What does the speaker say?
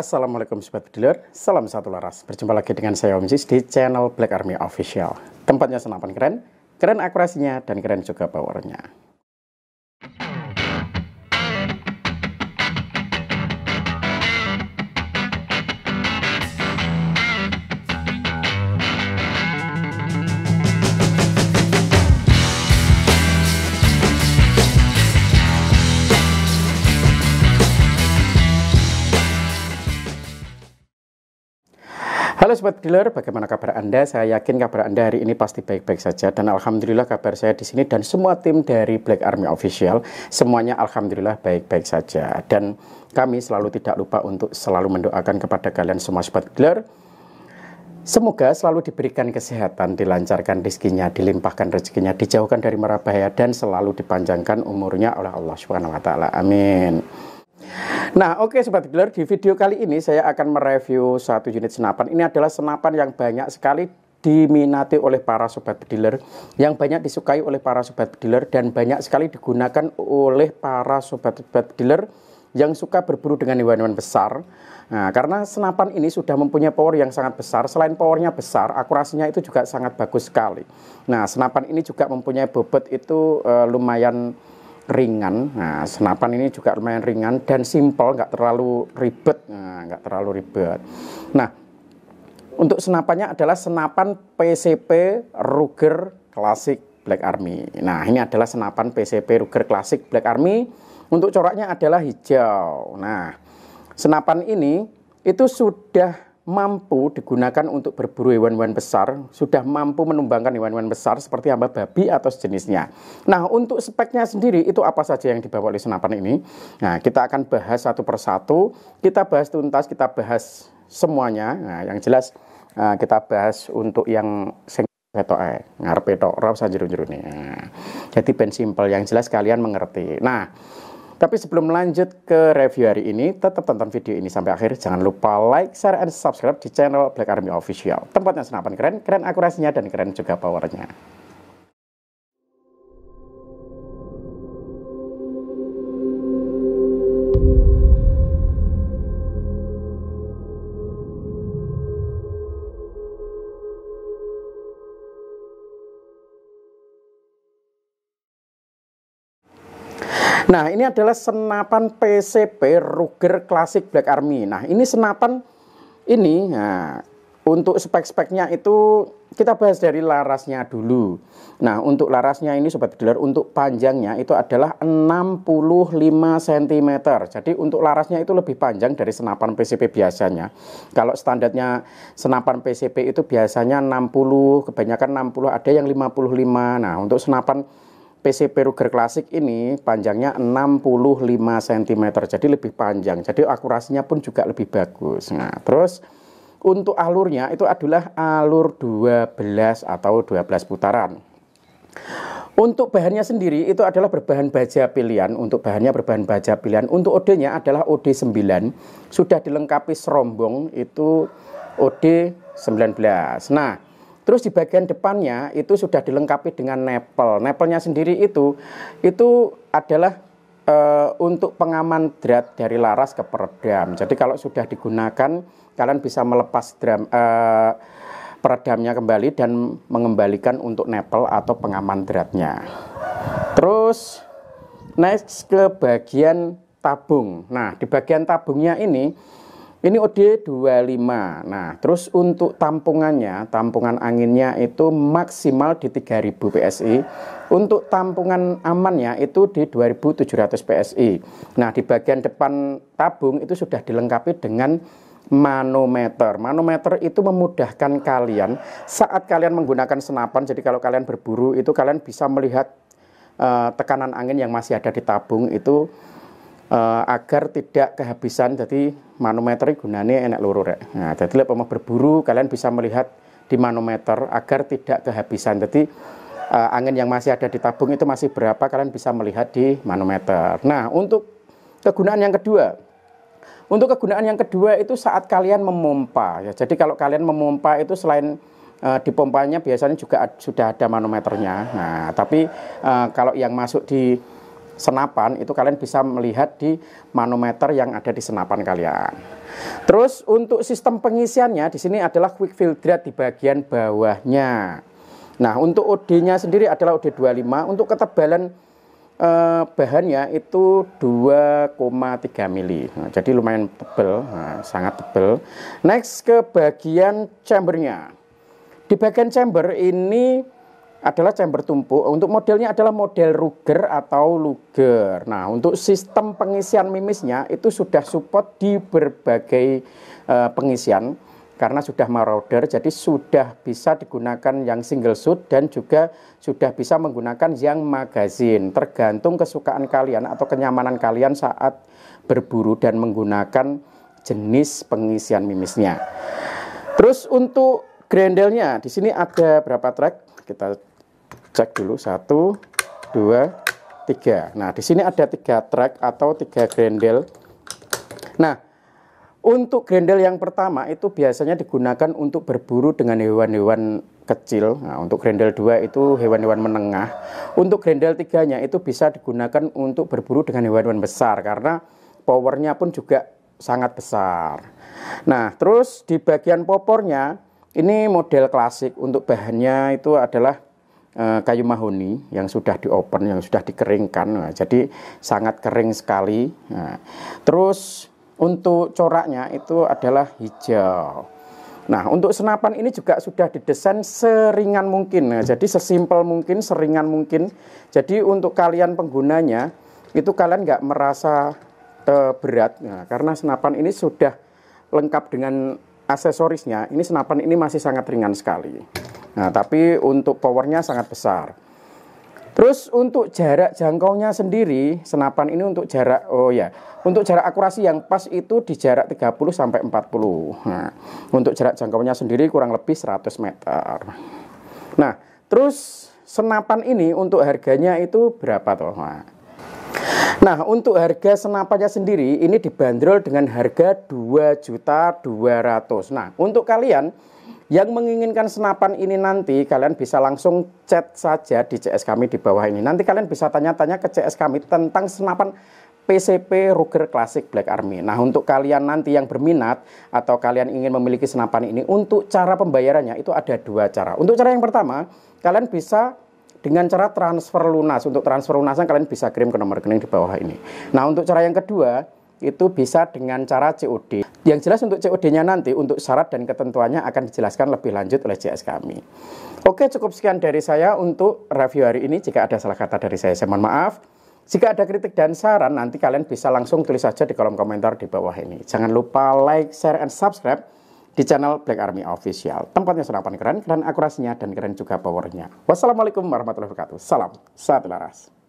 Assalamualaikum Sobat dealer, salam satu laras. Berjumpa lagi dengan saya Om Sis di channel Black Army Official. Tempatnya senapan keren, keren akurasinya, dan keren juga powernya. Halo Sobat Dealer, bagaimana kabar Anda? Saya yakin kabar Anda hari ini pasti baik-baik saja dan Alhamdulillah kabar saya di sini dan semua tim dari Black Army Official semuanya Alhamdulillah baik-baik saja dan kami selalu tidak lupa untuk selalu mendoakan kepada kalian semua Sobat Dealer Semoga selalu diberikan kesehatan, dilancarkan rezekinya, dilimpahkan rezekinya, dijauhkan dari mara dan selalu dipanjangkan umurnya oleh Allah Subhanahu wa taala. Amin. Nah, oke okay, sobat dealer, di video kali ini saya akan mereview satu unit senapan. Ini adalah senapan yang banyak sekali diminati oleh para sobat dealer, yang banyak disukai oleh para sobat dealer dan banyak sekali digunakan oleh para sobat-sobat dealer yang suka berburu dengan hewan-hewan besar. Nah, karena senapan ini sudah mempunyai power yang sangat besar, selain powernya besar, akurasinya itu juga sangat bagus sekali. Nah, senapan ini juga mempunyai bobot itu uh, lumayan ringan. Nah, senapan ini juga lumayan ringan dan simple, nggak terlalu ribet, nah, nggak terlalu ribet. Nah, untuk senapannya adalah senapan PCP Ruger Classic Black Army. Nah, ini adalah senapan PCP Ruger Classic Black Army. Untuk coraknya adalah hijau. Nah, senapan ini itu sudah mampu digunakan untuk berburu hewan-hewan besar, sudah mampu menumbangkan hewan-hewan besar seperti hamba babi atau sejenisnya. Nah, untuk speknya sendiri itu apa saja yang dibawa oleh senapan ini? Nah, kita akan bahas satu persatu, kita bahas tuntas, kita bahas semuanya. Nah, yang jelas eh, kita bahas untuk yang sing ketok ngarpe ngarepe tok, nah, Jadi ben simple yang jelas kalian mengerti. Nah, tapi sebelum lanjut ke review hari ini, tetap tonton video ini sampai akhir. Jangan lupa like, share, and subscribe di channel Black Army Official. Tempatnya senapan keren, keren akurasinya, dan keren juga powernya. Nah, ini adalah senapan PCP Ruger Classic Black Army. Nah, ini senapan ini nah, untuk spek-speknya itu kita bahas dari larasnya dulu. Nah, untuk larasnya ini sobat dealer untuk panjangnya itu adalah 65 cm. Jadi untuk larasnya itu lebih panjang dari senapan PCP biasanya. Kalau standarnya senapan PCP itu biasanya 60, kebanyakan 60, ada yang 55. Nah, untuk senapan PCP Ruger klasik ini panjangnya 65 cm, jadi lebih panjang. Jadi akurasinya pun juga lebih bagus. Nah, terus untuk alurnya itu adalah alur 12 atau 12 putaran. Untuk bahannya sendiri itu adalah berbahan baja pilihan. Untuk bahannya berbahan baja pilihan. Untuk OD-nya adalah OD 9. Sudah dilengkapi serombong itu OD 19. Nah, Terus di bagian depannya itu sudah dilengkapi dengan nepel. Nepelnya sendiri itu itu adalah e, untuk pengaman drat dari laras ke peredam. Jadi kalau sudah digunakan kalian bisa melepas drum e, eh, peredamnya kembali dan mengembalikan untuk nepel atau pengaman dratnya. Terus next ke bagian tabung. Nah, di bagian tabungnya ini ini OD 25. Nah, terus untuk tampungannya, tampungan anginnya itu maksimal di 3000 PSI. Untuk tampungan amannya itu di 2700 PSI. Nah, di bagian depan tabung itu sudah dilengkapi dengan manometer. Manometer itu memudahkan kalian saat kalian menggunakan senapan. Jadi kalau kalian berburu itu kalian bisa melihat uh, tekanan angin yang masih ada di tabung itu uh, agar tidak kehabisan jadi manometer gunanya enak luruh rek nah jadi lek berburu kalian bisa melihat di manometer agar tidak kehabisan jadi uh, angin yang masih ada di tabung itu masih berapa kalian bisa melihat di manometer nah untuk kegunaan yang kedua untuk kegunaan yang kedua itu saat kalian memompa ya jadi kalau kalian memompa itu selain eh, di pompanya biasanya juga sudah ada manometernya. Nah, tapi uh, kalau yang masuk di senapan itu kalian bisa melihat di manometer yang ada di senapan kalian. Terus untuk sistem pengisiannya di sini adalah quick filter di bagian bawahnya. Nah, untuk OD-nya sendiri adalah OD 25, untuk ketebalan eh, bahannya itu 2,3 mili. Nah, jadi lumayan tebal, nah, sangat tebal. Next ke bagian chambernya. Di bagian chamber ini adalah chamber tumpuk. Untuk modelnya adalah model Ruger atau Luger. Nah, untuk sistem pengisian mimisnya itu sudah support di berbagai uh, pengisian karena sudah marauder, jadi sudah bisa digunakan yang single shoot dan juga sudah bisa menggunakan yang magazine Tergantung kesukaan kalian atau kenyamanan kalian saat berburu dan menggunakan jenis pengisian mimisnya. Terus untuk grendelnya, di sini ada berapa track? Kita cek dulu satu dua tiga nah di sini ada tiga track atau tiga grendel nah untuk grendel yang pertama itu biasanya digunakan untuk berburu dengan hewan-hewan kecil. Nah, untuk grendel 2 itu hewan-hewan menengah. Untuk grendel 3-nya itu bisa digunakan untuk berburu dengan hewan-hewan besar karena powernya pun juga sangat besar. Nah, terus di bagian popornya ini model klasik untuk bahannya itu adalah Eh, kayu mahoni yang sudah diopen, yang sudah dikeringkan. Nah, jadi sangat kering sekali. Nah, terus untuk coraknya itu adalah hijau. Nah, untuk senapan ini juga sudah didesain seringan mungkin. Nah, jadi sesimpel mungkin, seringan mungkin. Jadi untuk kalian penggunanya itu kalian nggak merasa uh, berat. Nah, karena senapan ini sudah lengkap dengan aksesorisnya. Ini senapan ini masih sangat ringan sekali. Nah, tapi untuk powernya sangat besar. Terus untuk jarak jangkaunya sendiri, senapan ini untuk jarak oh ya, untuk jarak akurasi yang pas itu di jarak 30 sampai 40. Nah, untuk jarak jangkaunya sendiri kurang lebih 100 meter. Nah, terus senapan ini untuk harganya itu berapa toh, Nah, Nah, untuk harga senapannya sendiri ini dibanderol dengan harga 2.200. Nah, untuk kalian yang menginginkan senapan ini nanti kalian bisa langsung chat saja di CS kami di bawah ini. Nanti kalian bisa tanya-tanya ke CS kami tentang senapan PCP Ruger Classic Black Army. Nah, untuk kalian nanti yang berminat atau kalian ingin memiliki senapan ini, untuk cara pembayarannya itu ada dua cara. Untuk cara yang pertama, kalian bisa dengan cara transfer lunas. Untuk transfer lunasnya kalian bisa kirim ke nomor rekening di bawah ini. Nah, untuk cara yang kedua, itu bisa dengan cara COD. Yang jelas untuk COD-nya nanti, untuk syarat dan ketentuannya akan dijelaskan lebih lanjut oleh JS kami. Oke, cukup sekian dari saya untuk review hari ini. Jika ada salah kata dari saya, saya mohon maaf. Jika ada kritik dan saran, nanti kalian bisa langsung tulis saja di kolom komentar di bawah ini. Jangan lupa like, share, and subscribe di channel Black Army Official. Tempatnya senapan keren, dan akurasinya, dan keren juga powernya. Wassalamualaikum warahmatullahi wabarakatuh. Salam, saat laras.